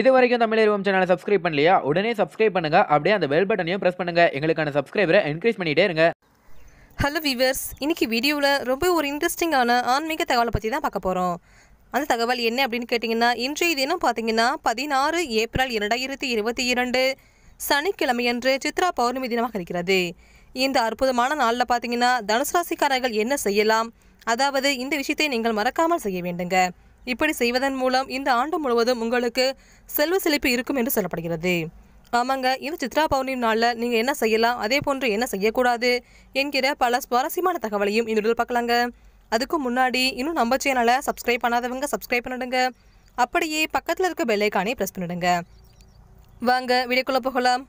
இது வரைக்கும் தமிழ் சேனலை சப்ஸ்கிரைப் பண்ணலையா உடனே சப்ஸ்கிரைப் பண்ணுங்க அப்படியே அந்த பெல் பட்டனையும் ப்ரெஸ் பண்ணுங்க எங்களுக்கான சப்ஸ்கிரைபரை என்கரேஜ் பண்ணிட்டே இருங்க ஹலோ வியூவர்ஸ் இன்னைக்கு வீடியோவில் ரொம்ப ஒரு இன்ட்ரெஸ்டிங்கான ஆன்மீக தகவலை பற்றி தான் பார்க்க போகிறோம் அந்த தகவல் என்ன அப்படின்னு கேட்டிங்கன்னா இன்றைய தினம் பார்த்தீங்கன்னா பதினாறு ஏப்ரல் இரண்டாயிரத்தி இருபத்தி இரண்டு சனிக்கிழமையன்று சித்ரா பௌர்ணமி தினமாக இருக்கிறது இந்த அற்புதமான நாளில் பார்த்தீங்கன்னா தனுசு ராசிக்காரர்கள் என்ன செய்யலாம் அதாவது இந்த விஷயத்தை நீங்கள் மறக்காமல் செய்ய வேண்டுங்க இப்படி செய்வதன் மூலம் இந்த ஆண்டு முழுவதும் உங்களுக்கு செல்வ செழிப்பு இருக்கும் என்று சொல்லப்படுகிறது ஆமாங்க இந்த சித்ரா பௌர்ணமி நாளில் நீங்கள் என்ன செய்யலாம் அதே போன்று என்ன செய்யக்கூடாது என்கிற பல சுவாரஸ்யமான தகவலையும் இந்த வீடியோவில் பார்க்கலாங்க அதுக்கு முன்னாடி இன்னும் நம்ப சேனலை சப்ஸ்கிரைப் பண்ணாதவங்க சப்ஸ்கிரைப் பண்ணிடுங்க அப்படியே பக்கத்தில் இருக்க பெல்லைக்கானே ப்ரெஸ் பண்ணிடுங்க வாங்க விடைக்குள்ள போகலாம்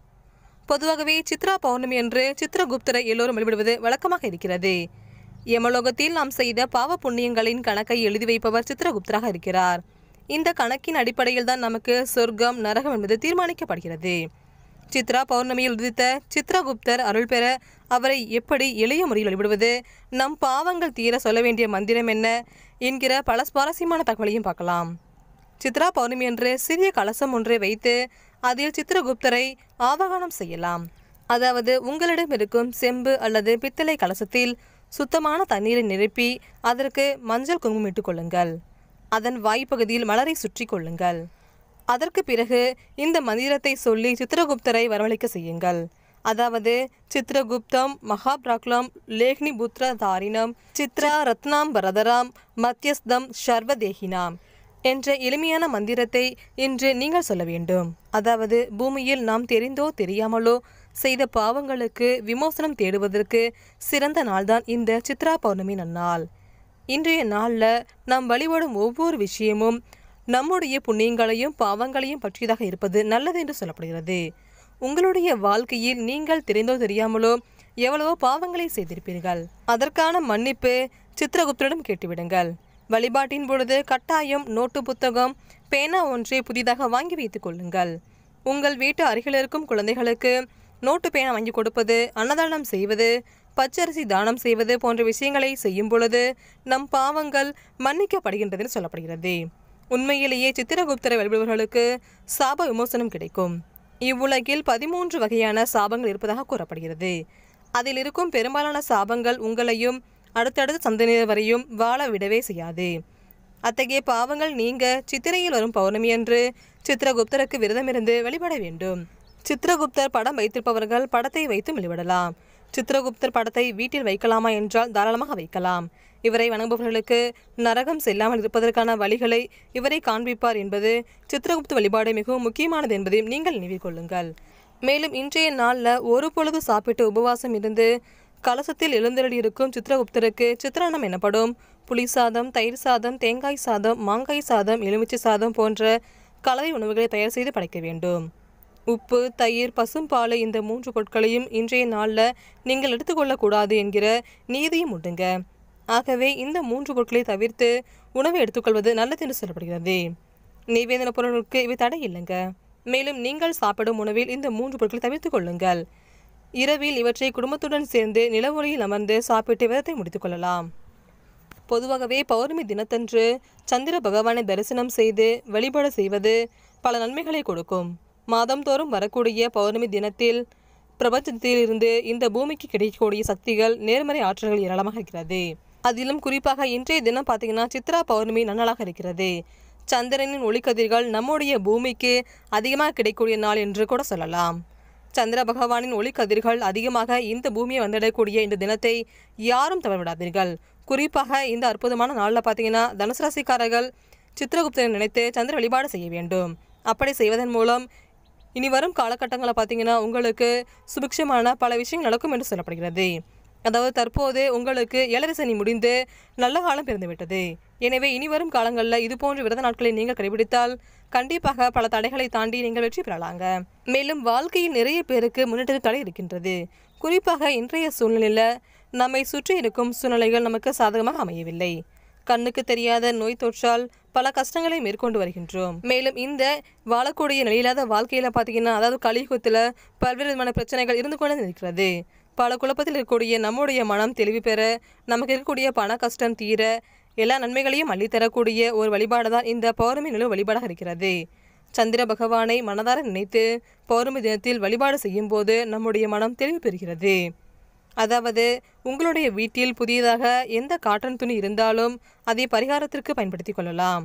பொதுவாகவே சித்ரா பௌர்ணமி என்று சித்ரகுப்தரை எல்லோரும் வழிபடுவது வழக்கமாக இருக்கிறது யமலோகத்தில் நாம் செய்த பாவ புண்ணியங்களின் கணக்கை எழுதி வைப்பவர் சித்திரகுப்தராக இருக்கிறார் இந்த கணக்கின் அடிப்படையில் தான் நமக்கு சொர்க்கம் நரகம் என்பது தீர்மானிக்கப்படுகிறது சித்ரா பௌர்ணமியில் உதித்த சித்ரகுப்தர் அருள் பெற அவரை எப்படி எளிய முறையில் வழிபடுவது நம் பாவங்கள் தீர சொல்ல வேண்டிய மந்திரம் என்ன என்கிற பல சுவாரஸ்யமான தகவலையும் பார்க்கலாம் சித்ரா பௌர்ணமி என்று சிறிய கலசம் ஒன்றை வைத்து அதில் சித்ரகுப்தரை ஆவகானம் செய்யலாம் அதாவது உங்களிடம் இருக்கும் செம்பு அல்லது பித்தளை கலசத்தில் சுத்தமான தண்ணீரை நிரப்பி அதற்கு மஞ்சள் குங்குமம் கொள்ளுங்கள் அதன் வாய்ப்பகுதியில் மலரை சுற்றி கொள்ளுங்கள் அதற்கு பிறகு இந்த மந்திரத்தை சொல்லி சித்திரகுப்தரை வரவழைக்க செய்யுங்கள் அதாவது சித்திரகுப்தம் மகாபிராக்லம் லேக்னி புத்திர தாரினம் சித்ரா ரத்னாம் பரதராம் மத்தியஸ்தம் சர்வதேகினாம் என்ற எளிமையான மந்திரத்தை இன்று நீங்கள் சொல்ல வேண்டும் அதாவது பூமியில் நாம் தெரிந்தோ தெரியாமலோ செய்த பாவங்களுக்கு விமோசனம் தேடுவதற்கு சிறந்த நாள்தான் இந்த சித்ரா பௌர்ணமி நன்னாள் இன்றைய நாளில் நாம் வழிபடும் ஒவ்வொரு விஷயமும் நம்முடைய புண்ணியங்களையும் பாவங்களையும் பற்றியதாக இருப்பது நல்லது என்று சொல்லப்படுகிறது உங்களுடைய வாழ்க்கையில் நீங்கள் தெரிந்தோ தெரியாமலோ எவ்வளவோ பாவங்களை செய்திருப்பீர்கள் அதற்கான மன்னிப்பு சித்திரகுப்தரிடம் கேட்டுவிடுங்கள் வழிபாட்டின் பொழுது கட்டாயம் நோட்டு புத்தகம் பேனா ஒன்றை புதிதாக வாங்கி வைத்துக் கொள்ளுங்கள் உங்கள் வீட்டு அருகில் இருக்கும் குழந்தைகளுக்கு நோட்டு பேனை வாங்கி கொடுப்பது அன்னதானம் செய்வது பச்சரிசி தானம் செய்வது போன்ற விஷயங்களை செய்யும் பொழுது நம் பாவங்கள் மன்னிக்கப்படுகின்றதுன்னு சொல்லப்படுகிறது உண்மையிலேயே சித்திரகுப்தரை வழிபடுபவர்களுக்கு சாப விமோசனம் கிடைக்கும் இவ்வுலகில் பதிமூன்று வகையான சாபங்கள் இருப்பதாக கூறப்படுகிறது அதில் இருக்கும் பெரும்பாலான சாபங்கள் உங்களையும் அடுத்தடுத்த சந்ததியினர் வரையும் வாழ விடவே செய்யாது அத்தகைய பாவங்கள் நீங்க சித்திரையில் வரும் பௌர்ணமி என்று சித்திரகுப்தருக்கு விரதமிருந்து வழிபட வேண்டும் சித்திரகுப்தர் படம் வைத்திருப்பவர்கள் படத்தை வைத்து வெளிவிடலாம் சித்திரகுப்தர் படத்தை வீட்டில் வைக்கலாமா என்றால் தாராளமாக வைக்கலாம் இவரை வணங்குபவர்களுக்கு நரகம் செல்லாமல் இருப்பதற்கான வழிகளை இவரை காண்பிப்பார் என்பது சித்திரகுப்த வழிபாடு மிகவும் முக்கியமானது என்பதையும் நீங்கள் நினைவு கொள்ளுங்கள் மேலும் இன்றைய நாளில் ஒரு பொழுது சாப்பிட்டு உபவாசம் இருந்து கலசத்தில் எழுந்தருளி இருக்கும் சித்திரகுப்தருக்கு சித்திரானம் எனப்படும் புளி சாதம் தயிர் சாதம் தேங்காய் சாதம் மாங்காய் சாதம் எலுமிச்சை சாதம் போன்ற கலவை உணவுகளை தயார் செய்து படைக்க வேண்டும் உப்பு தயிர் பசும்பால் இந்த மூன்று பொருட்களையும் இன்றைய நாளில் நீங்கள் எடுத்துக்கொள்ளக்கூடாது என்கிற நீதியும் உண்டுங்க ஆகவே இந்த மூன்று பொருட்களை தவிர்த்து உணவை எடுத்துக்கொள்வது நல்லது என்று சொல்லப்படுகிறது நெய்வேதன பொருளுக்கு இவை தடை இல்லைங்க மேலும் நீங்கள் சாப்பிடும் உணவில் இந்த மூன்று பொருட்களை தவிர்த்து கொள்ளுங்கள் இரவில் இவற்றை குடும்பத்துடன் சேர்ந்து நிலவொளியில் அமர்ந்து சாப்பிட்டு விதத்தை முடித்துக் கொள்ளலாம் பொதுவாகவே பௌர்ணமி தினத்தன்று சந்திர பகவானை தரிசனம் செய்து வழிபாடு செய்வது பல நன்மைகளை கொடுக்கும் மாதம்தோறும் வரக்கூடிய பௌர்ணமி தினத்தில் பிரபஞ்சத்தில் இருந்து இந்த பூமிக்கு கிடைக்கக்கூடிய சக்திகள் நேர்மறை ஆற்றல்கள் ஏராளமாக இருக்கிறது அதிலும் குறிப்பாக இன்றைய தினம் பார்த்தீங்கன்னா சித்ரா பௌர்ணமி நன்னலாக இருக்கிறது சந்திரனின் ஒளிக்கதிர்கள் நம்முடைய பூமிக்கு அதிகமாக கிடைக்கூடிய நாள் என்று கூட சொல்லலாம் சந்திர பகவானின் ஒளிக்கதிர்கள் அதிகமாக இந்த பூமியை வந்தடையக்கூடிய இந்த தினத்தை யாரும் தவறவிடாதீர்கள் குறிப்பாக இந்த அற்புதமான நாளில் பார்த்தீங்கன்னா தனுசு ராசிக்காரர்கள் சித்திரகுப்தனை நினைத்து சந்திர வழிபாடு செய்ய வேண்டும் அப்படி செய்வதன் மூலம் இனி வரும் காலகட்டங்களில் பார்த்தீங்கன்னா உங்களுக்கு சுபிக்ஷமான பல விஷயங்கள் நடக்கும் என்று சொல்லப்படுகிறது அதாவது தற்போது உங்களுக்கு இளரசனி முடிந்து நல்ல காலம் பிறந்துவிட்டது எனவே இனி வரும் காலங்களில் இது போன்ற விரத நாட்களை நீங்கள் கடைபிடித்தால் கண்டிப்பாக பல தடைகளை தாண்டி நீங்கள் வெற்றி பெறலாங்க மேலும் வாழ்க்கையில் நிறைய பேருக்கு முன்னேற்ற தடை இருக்கின்றது குறிப்பாக இன்றைய சூழ்நிலையில் நம்மை சுற்றி இருக்கும் சூழ்நிலைகள் நமக்கு சாதகமாக அமையவில்லை கண்ணுக்கு தெரியாத நோய் தொற்றால் பல கஷ்டங்களை மேற்கொண்டு வருகின்றோம் மேலும் இந்த வாழக்கூடிய நிலையில்லாத வாழ்க்கையில் பார்த்தீங்கன்னா அதாவது கலியுகத்தில் பல்வேறு விதமான பிரச்சனைகள் இருந்து கொண்டு இருக்கிறது பல குழப்பத்தில் இருக்கக்கூடிய நம்முடைய மனம் தெளிவு பெற நமக்கு இருக்கக்கூடிய பண கஷ்டம் தீர எல்லா நன்மைகளையும் அள்ளித்தரக்கூடிய ஒரு வழிபாடு தான் இந்த பௌர்ணமி நிலவு வழிபாடாக இருக்கிறது சந்திர பகவானை மனதார நினைத்து பௌர்ணமி தினத்தில் வழிபாடு செய்யும் போது நம்முடைய மனம் தெளிவு பெறுகிறது அதாவது உங்களுடைய வீட்டில் புதியதாக எந்த காட்டன் துணி இருந்தாலும் அதை பரிகாரத்திற்கு பயன்படுத்தி கொள்ளலாம்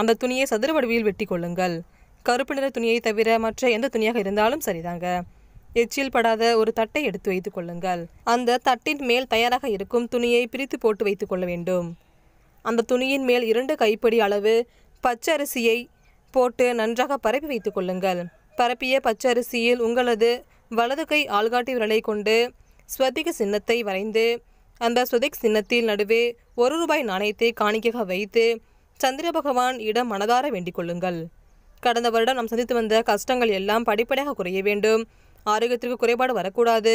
அந்த துணியை சதுர வடிவில் வெட்டி கொள்ளுங்கள் கருப்பு நிற துணியை தவிர மற்ற எந்த துணியாக இருந்தாலும் சரிதாங்க எச்சில் படாத ஒரு தட்டை எடுத்து வைத்துக் கொள்ளுங்கள் அந்த தட்டின் மேல் தயாராக இருக்கும் துணியை பிரித்து போட்டு வைத்துக் கொள்ள வேண்டும் அந்த துணியின் மேல் இரண்டு கைப்படி அளவு பச்சரிசியை போட்டு நன்றாக பரப்பி வைத்துக் கொள்ளுங்கள் பரப்பிய பச்சரிசியில் உங்களது வலது கை ஆள்காட்டி விரலை கொண்டு ஸ்வதிக சின்னத்தை வரைந்து அந்த ஸ்வதிக் சின்னத்தில் நடுவே ஒரு ரூபாய் நாணயத்தை காணிக்கையாக வைத்து சந்திர பகவான் இடம் மனதார வேண்டிக் கொள்ளுங்கள் கடந்த வருடம் நாம் சந்தித்து வந்த கஷ்டங்கள் எல்லாம் படிப்படியாக குறைய வேண்டும் ஆரோக்கியத்திற்கு குறைபாடு வரக்கூடாது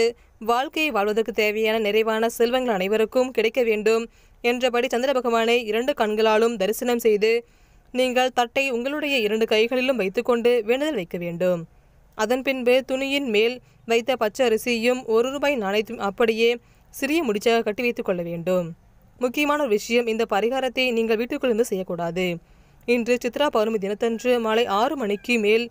வாழ்க்கையை வாழ்வதற்கு தேவையான நிறைவான செல்வங்கள் அனைவருக்கும் கிடைக்க வேண்டும் என்றபடி சந்திர பகவானை இரண்டு கண்களாலும் தரிசனம் செய்து நீங்கள் தட்டை உங்களுடைய இரண்டு கைகளிலும் வைத்துக்கொண்டு வேண்டுதல் வைக்க வேண்டும் அதன் பின்பு துணியின் மேல் வைத்த பச்சரிசியும் ஒரு ரூபாய் நாணயத்தையும் அப்படியே சிறிய முடிச்சாக கட்டி வைத்துக் கொள்ள வேண்டும் முக்கியமான ஒரு விஷயம் இந்த பரிகாரத்தை நீங்கள் வீட்டுக்குள்ளிருந்து செய்யக்கூடாது இன்று சித்ரா பௌர்ணமி தினத்தன்று மாலை ஆறு மணிக்கு மேல்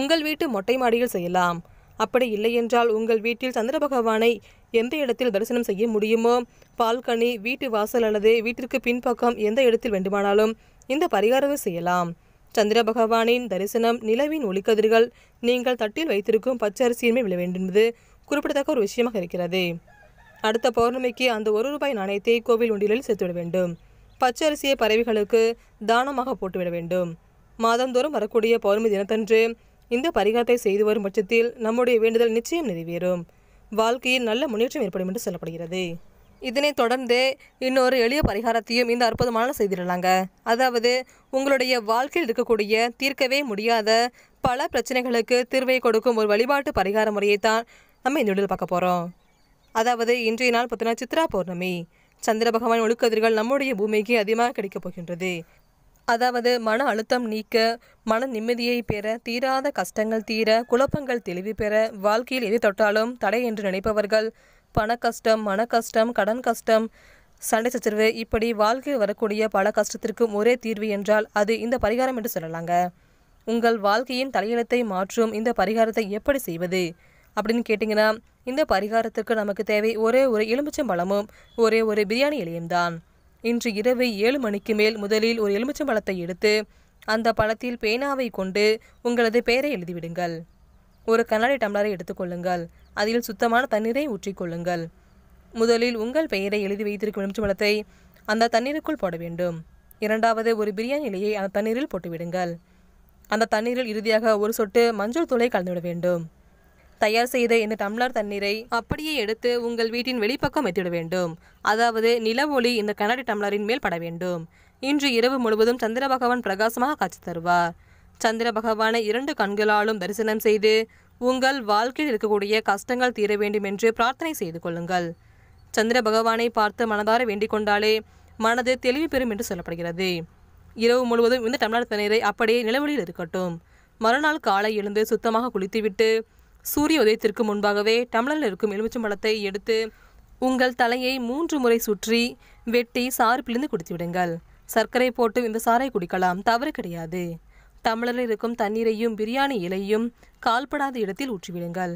உங்கள் வீட்டு மொட்டை மாடியில் செய்யலாம் அப்படி இல்லை என்றால் உங்கள் வீட்டில் சந்திர பகவானை எந்த இடத்தில் தரிசனம் செய்ய முடியுமோ பால்கனி வீட்டு வாசல் அல்லது வீட்டிற்கு பின்பக்கம் எந்த இடத்தில் வேண்டுமானாலும் இந்த பரிகாரத்தை செய்யலாம் சந்திர பகவானின் தரிசனம் நிலவின் ஒளிக்கதிர்கள் நீங்கள் தட்டில் வைத்திருக்கும் பச்சரிசியுமே விழ வேண்டும் என்பது குறிப்பிடத்தக்க ஒரு விஷயமாக இருக்கிறது அடுத்த பௌர்ணமிக்கு அந்த ஒரு ரூபாய் நாணயத்தை கோவில் உண்டியலில் சேர்த்துவிட வேண்டும் பச்சரிசியை பறவைகளுக்கு தானமாக போட்டுவிட வேண்டும் மாதந்தோறும் வரக்கூடிய பௌர்ணமி தினத்தன்று இந்த பரிகாரத்தை செய்து வரும் பட்சத்தில் நம்முடைய வேண்டுதல் நிச்சயம் நிறைவேறும் வாழ்க்கையில் நல்ல முன்னேற்றம் ஏற்படும் என்று சொல்லப்படுகிறது இதனைத் தொடர்ந்து இன்னொரு எளிய பரிகாரத்தையும் இந்த அற்புதமான செய்திடலாங்க அதாவது உங்களுடைய வாழ்க்கையில் இருக்கக்கூடிய தீர்க்கவே முடியாத பல பிரச்சனைகளுக்கு தீர்வை கொடுக்கும் ஒரு வழிபாட்டு பரிகார முறையை தான் நம்ம இந்த வீடியோவில் பார்க்க போகிறோம் அதாவது இன்றைய நாள் பார்த்தீங்கன்னா சித்ரா பௌர்ணமி சந்திர பகவான் ஒழுக்கதிர்கள் நம்முடைய பூமிக்கு அதிகமாக கிடைக்கப் போகின்றது அதாவது மன அழுத்தம் நீக்க மன நிம்மதியை பெற தீராத கஷ்டங்கள் தீர குழப்பங்கள் தெளிவு பெற வாழ்க்கையில் எது தொட்டாலும் தடை என்று நினைப்பவர்கள் பண கஷ்டம் மன கஷ்டம் கடன் கஷ்டம் சண்டை சச்சரவு இப்படி வாழ்க்கையில் வரக்கூடிய பல கஷ்டத்திற்கும் ஒரே தீர்வு என்றால் அது இந்த பரிகாரம் என்று சொல்லலாங்க உங்கள் வாழ்க்கையின் தலையெழுத்தை மாற்றும் இந்த பரிகாரத்தை எப்படி செய்வது அப்படின்னு கேட்டிங்கன்னா இந்த பரிகாரத்திற்கு நமக்கு தேவை ஒரே ஒரு எலுமிச்சம்பழமும் ஒரே ஒரு பிரியாணி இலையும் தான் இன்று இரவு ஏழு மணிக்கு மேல் முதலில் ஒரு எலுமிச்சம்பழத்தை எடுத்து அந்த பழத்தில் பேனாவை கொண்டு உங்களது பெயரை எழுதிவிடுங்கள் ஒரு கண்ணாடி டம்ளரை எடுத்துக்கொள்ளுங்கள் அதில் சுத்தமான தண்ணீரை ஊற்றிக்கொள்ளுங்கள் முதலில் உங்கள் பெயரை எழுதி வைத்திருக்கும் எலுமிச்சம்பழத்தை அந்த தண்ணீருக்குள் போட வேண்டும் இரண்டாவது ஒரு பிரியாணி இலையை அந்த தண்ணீரில் போட்டுவிடுங்கள் அந்த தண்ணீரில் இறுதியாக ஒரு சொட்டு மஞ்சள் தூளை கலந்துவிட வேண்டும் தயார் செய்த இந்த டம்ளர் தண்ணீரை அப்படியே எடுத்து உங்கள் வீட்டின் வெளிப்பக்கம் வைத்துவிட வேண்டும் அதாவது நில ஒளி இந்த கண்ணாடி டம்ளரின் மேல் பட வேண்டும் இன்று இரவு முழுவதும் சந்திர பகவான் பிரகாசமாக காட்சி தருவார் சந்திர பகவானை இரண்டு கண்களாலும் தரிசனம் செய்து உங்கள் வாழ்க்கையில் இருக்கக்கூடிய கஷ்டங்கள் தீர வேண்டும் என்று பிரார்த்தனை செய்து கொள்ளுங்கள் சந்திர பகவானை பார்த்து மனதார வேண்டிக் கொண்டாலே மனது தெளிவு பெறும் என்று சொல்லப்படுகிறது இரவு முழுவதும் இந்த தமிழ்நாடு தண்ணீரை அப்படியே நிலவழியில் இருக்கட்டும் மறுநாள் காலை எழுந்து சுத்தமாக குளித்துவிட்டு சூரிய உதயத்திற்கு முன்பாகவே டம்ளரில் இருக்கும் எலுமிச்சம் பழத்தை எடுத்து உங்கள் தலையை மூன்று முறை சுற்றி வெட்டி சாறு பிழிந்து குடித்துவிடுங்கள் சர்க்கரை போட்டு இந்த சாறை குடிக்கலாம் தவறு கிடையாது டம்ளரில் இருக்கும் தண்ணீரையும் பிரியாணி இலையும் கால்படாத இடத்தில் ஊற்றிவிடுங்கள்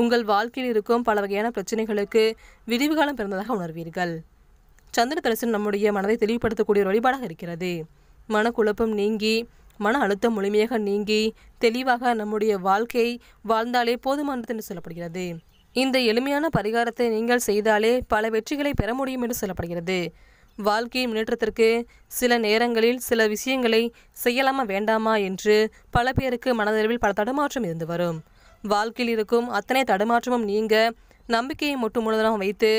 உங்கள் வாழ்க்கையில் இருக்கும் பல வகையான பிரச்சனைகளுக்கு விரிவுகாலம் காலம் பிறந்ததாக உணர்வீர்கள் சந்திர தரிசனம் நம்முடைய மனதை தெளிவுபடுத்தக்கூடிய ஒரு வழிபாடாக இருக்கிறது மனக்குழப்பம் நீங்கி மன அழுத்தம் முழுமையாக நீங்கி தெளிவாக நம்முடைய வாழ்க்கை வாழ்ந்தாலே போதுமானது என்று சொல்லப்படுகிறது இந்த எளிமையான பரிகாரத்தை நீங்கள் செய்தாலே பல வெற்றிகளை பெற முடியும் என்று சொல்லப்படுகிறது வாழ்க்கை முன்னேற்றத்திற்கு சில நேரங்களில் சில விஷயங்களை செய்யலாமா வேண்டாமா என்று பல பேருக்கு மனதளவில் பல தடுமாற்றம் இருந்து வரும் வாழ்க்கையில் இருக்கும் அத்தனை தடுமாற்றமும் நீங்க நம்பிக்கையை மட்டும் முழுதலாம் வைத்து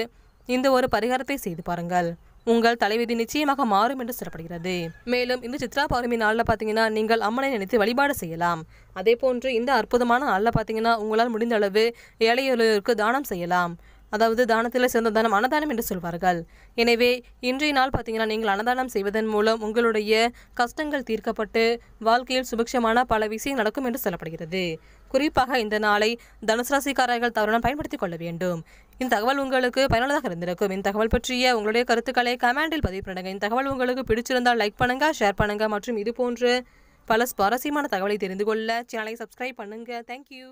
இந்த ஒரு பரிகாரத்தை செய்து பாருங்கள் உங்கள் தலைவிதி நிச்சயமாக மாறும் என்று சொல்லப்படுகிறது மேலும் இந்த சித்ரா பௌர்ணமி நாளில் பார்த்தீங்கன்னா நீங்கள் அம்மனை நினைத்து வழிபாடு செய்யலாம் அதே போன்று இந்த அற்புதமான நாளில் பார்த்தீங்கன்னா உங்களால் முடிந்த அளவு ஏழையோருக்கு தானம் செய்யலாம் அதாவது தானத்தில் சிறந்த தானம் அன்னதானம் என்று சொல்வார்கள் எனவே இன்றைய நாள் பார்த்தீங்கன்னா நீங்கள் அன்னதானம் செய்வதன் மூலம் உங்களுடைய கஷ்டங்கள் தீர்க்கப்பட்டு வாழ்க்கையில் சுபிக்ஷமான பல விஷயம் நடக்கும் என்று சொல்லப்படுகிறது குறிப்பாக இந்த நாளை தனுசராசிக்காரர்கள் தவறான பயன்படுத்திக் கொள்ள வேண்டும் இந்த தகவல் உங்களுக்கு பயனுள்ளதாக இருந்திருக்கும் இந்த தகவல் பற்றிய உங்களுடைய கருத்துக்களை கமெண்டில் பதிவு பண்ணுங்க இந்த தகவல் உங்களுக்கு பிடிச்சிருந்தால் லைக் பண்ணுங்க ஷேர் பண்ணுங்க மற்றும் இது போன்று பல சுவாரஸ்யமான தகவலை தெரிந்து கொள்ள சேனலை சப்ஸ்கிரைப் பண்ணுங்க தேங்க்யூ